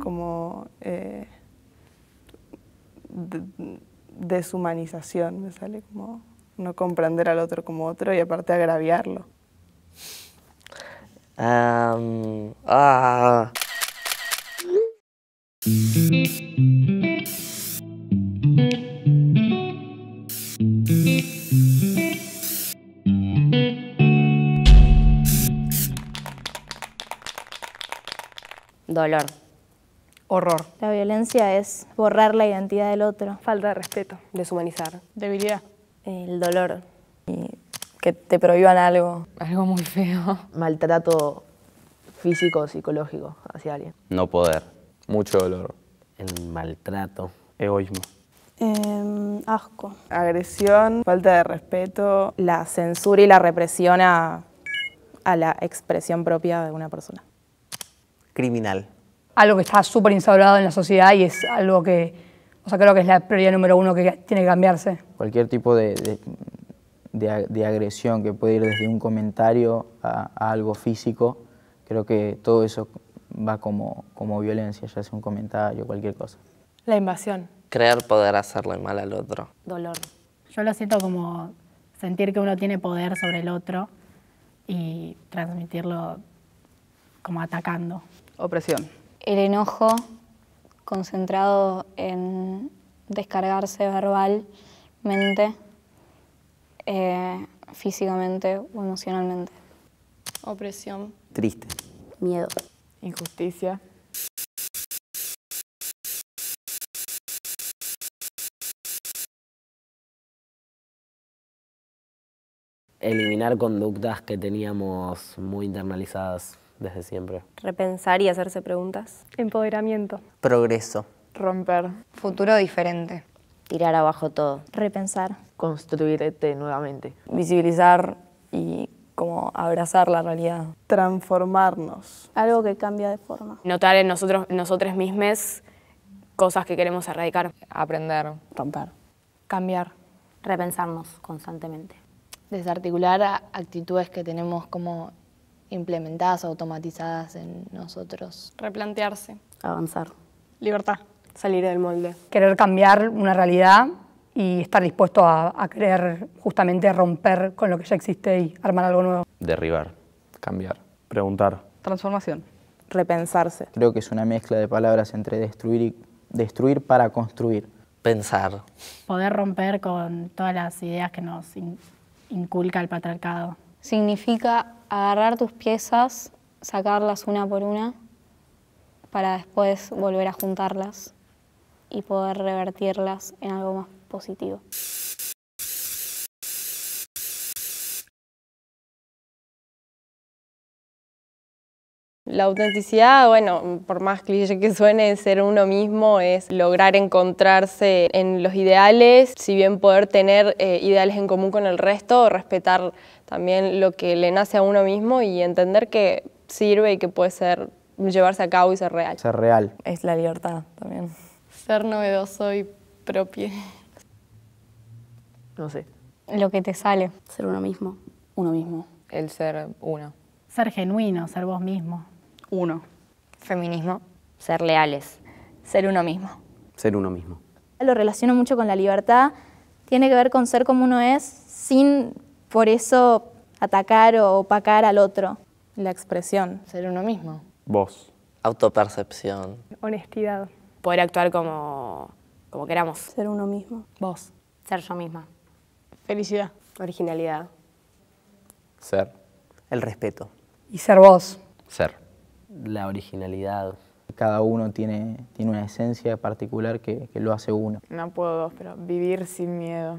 como eh, deshumanización, me sale como no comprender al otro como otro y aparte agraviarlo. ah. Dolor. Horror. La violencia es borrar la identidad del otro. Falta de respeto. Deshumanizar. Debilidad. El dolor. que te prohíban algo. Algo muy feo. Maltrato físico, psicológico hacia alguien. No poder. Mucho dolor. El maltrato. Egoísmo. Em, asco. Agresión, falta de respeto. La censura y la represión a la expresión propia de una persona. Criminal algo que está súper instaurado en la sociedad y es algo que, o sea, creo que es la prioridad número uno que tiene que cambiarse. Cualquier tipo de, de, agresión que puede ir desde un comentario a, algo físico, creo que todo eso va como, como violencia, ya sea un comentario, cualquier cosa. La invasión. Creer poder hacerle mal al otro. Dolor. Yo lo siento como sentir que uno tiene poder sobre el otro y transmitirlo como atacando. Opresión el enojo concentrado en descargarse verbalmente, eh, físicamente o emocionalmente. Opresión. Triste. Miedo. Injusticia. Eliminar conductas que teníamos muy internalizadas desde siempre. Repensar y hacerse preguntas. Empoderamiento. Progreso. Romper. Futuro diferente. Tirar abajo todo. Repensar. Construirte nuevamente. Visibilizar y como abrazar la realidad. Transformarnos. Algo que cambia de forma. Notar en nosotros, nosotros mismos cosas que queremos erradicar. Aprender. Romper. Cambiar. Repensarnos constantemente. Desarticular actitudes que tenemos como implementadas, automatizadas en nosotros. Replantearse. Avanzar. Libertad. Salir del molde. Querer cambiar una realidad y estar dispuesto a, querer justamente romper con lo que ya existe y armar algo nuevo. Derribar. Cambiar. Preguntar. Transformación. Repensarse. Creo que es una mezcla de palabras entre destruir y destruir para construir. Pensar. Poder romper con todas las ideas que nos inculca el patriarcado significa agarrar tus piezas, sacarlas una por una, para después volver a juntarlas y poder revertirlas en algo más positivo. La autenticidad, bueno, por más cliché que suene, ser uno mismo es lograr encontrarse en los ideales, si bien poder tener eh, ideales en común con el resto, respetar también lo que le nace a uno mismo y entender que sirve y que puede ser llevarse a cabo y ser real. Ser real. Es la libertad también. Ser novedoso y propio. No sé. Lo que te sale. Ser uno mismo. Uno mismo. El ser uno. Ser genuino, ser vos mismo. Uno. Feminismo, ser leales, ser uno mismo. Ser uno mismo. Lo relaciono mucho con la libertad. Tiene que ver con ser como uno es sin por eso atacar o opacar al otro. La expresión. Ser uno mismo. Vos. Autopercepción. Honestidad. Poder actuar como, queramos. Ser uno mismo. Vos. Ser yo misma. Felicidad. Originalidad. Ser. El respeto y ser vos. Ser. La originalidad. Cada uno tiene, tiene una esencia particular que, lo hace uno. No puedo pero vivir sin miedo.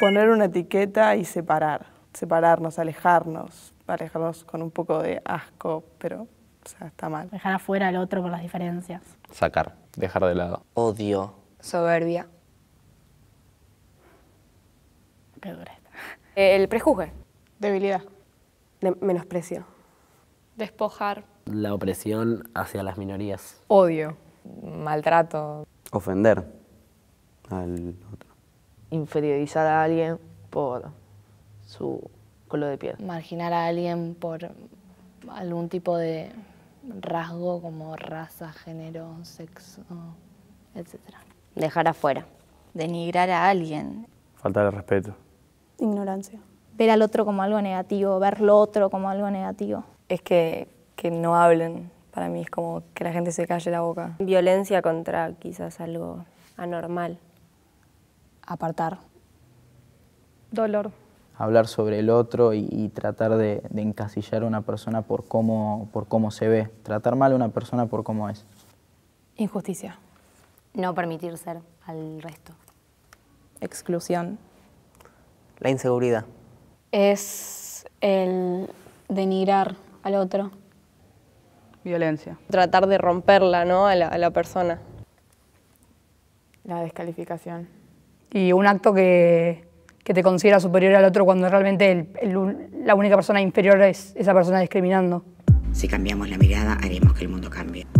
Poner una etiqueta y separar. Separarnos, alejarnos. Alejarnos con un poco de asco, pero sea, está mal. Dejar afuera al otro por las diferencias. Sacar, dejar de lado. Odio. Soberbia. Eh, el prejuzgue. Debilidad. De menosprecio. Despojar. La opresión hacia las minorías. Odio. Maltrato. Ofender al otro. Inferiorizar a alguien por su color de piel. Marginar a alguien por algún tipo de rasgo como raza, género, sexo, etc. Dejar afuera. Denigrar a alguien. Faltar el respeto. Ignorancia. Ver al otro como algo negativo, ver lo otro como algo negativo. Es que, no hablen, para mí es como que la gente se calle la boca. Violencia contra quizás algo anormal. Apartar. Dolor. Hablar sobre el otro y, tratar de, encasillar a una persona por cómo, por cómo se ve. Tratar mal a una persona por cómo es. Injusticia. No permitir ser al resto. Exclusión la inseguridad? Es el denigrar al otro. Violencia. Tratar de romperla, A la, persona. La descalificación. Y un acto que, te considera superior al otro cuando realmente la única persona inferior es esa persona discriminando. Si cambiamos la mirada, haremos que el mundo cambie.